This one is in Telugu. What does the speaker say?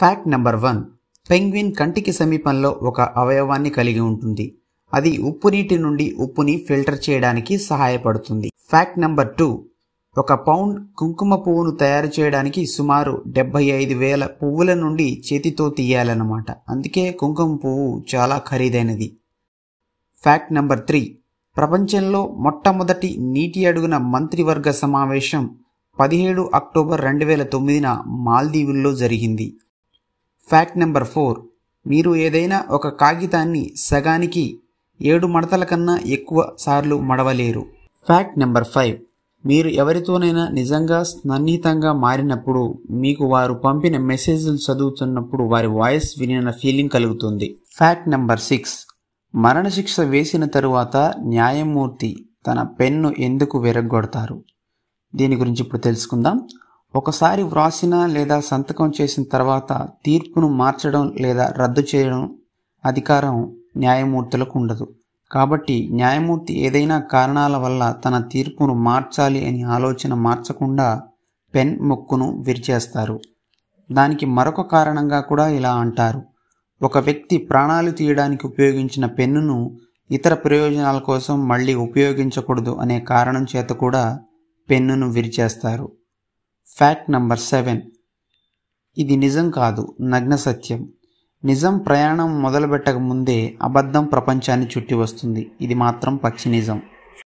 ఫ్యాక్ట్ నెంబర్ వన్ పెంగ్విన్ కంటికి సమీపంలో ఒక అవయవాన్ని కలిగి ఉంటుంది అది ఉప్పు నీటి నుండి ఉప్పుని ఫిల్టర్ చేయడానికి సహాయపడుతుంది ఫ్యాక్ట్ నెంబర్ టూ ఒక పౌండ్ కుంకుమ పువ్వును తయారు చేయడానికి సుమారు డెబ్బై ఐదు వేల పువ్వుల నుండి చేతితో తీయాలన్నమాట అందుకే కుంకుమ పువ్వు చాలా ఖరీదైనది ఫ్యాక్ట్ నెంబర్ త్రీ ప్రపంచంలో మొట్టమొదటి నీటి అడుగున మంత్రివర్గ సమావేశం పదిహేడు అక్టోబర్ రెండు వేల తొమ్మిదిన మాల్దీవుల్లో జరిగింది ఫ్యాక్ట్ నెంబర్ ఫోర్ మీరు ఏదైనా ఒక కాగితాన్ని సగానికి ఏడు మడతల కన్నా ఎక్కువ సార్లు మడవలేరు ఫ్యాక్ట్ నెంబర్ ఫైవ్ మీరు ఎవరితోనైనా నిజంగా సన్నిహితంగా మారినప్పుడు మీకు వారు పంపిన మెసేజ్లు చదువుతున్నప్పుడు వారి వాయిస్ వినిన ఫీలింగ్ కలుగుతుంది ఫ్యాక్ట్ నెంబర్ సిక్స్ మరణశిక్ష వేసిన తరువాత న్యాయమూర్తి తన పెన్ను ఎందుకు విరగొడతారు దీని గురించి ఇప్పుడు తెలుసుకుందాం ఒకసారి వ్రాసిన లేదా సంతకం చేసిన తర్వాత తీర్పును మార్చడం లేదా రద్దు చేయడం అధికారం న్యాయమూర్తులకు ఉండదు కాబట్టి న్యాయమూర్తి ఏదైనా కారణాల వల్ల తన తీర్పును మార్చాలి అని ఆలోచన మార్చకుండా పెన్ ముక్కును విరిచేస్తారు దానికి మరొక కారణంగా కూడా ఇలా అంటారు ఒక వ్యక్తి ప్రాణాలు తీయడానికి ఉపయోగించిన పెన్నును ఇతర ప్రయోజనాల కోసం మళ్ళీ ఉపయోగించకూడదు అనే కారణం చేత కూడా పెన్నును విరిచేస్తారు ఫ్యాక్ట్ నంబర్ సెవెన్ ఇది నిజం కాదు నగ్న సత్యం నిజం ప్రయాణం మొదలుపెట్టక ముందే అబద్ధం ప్రపంచాన్ని చుట్టి వస్తుంది ఇది మాత్రం పక్షి నిజం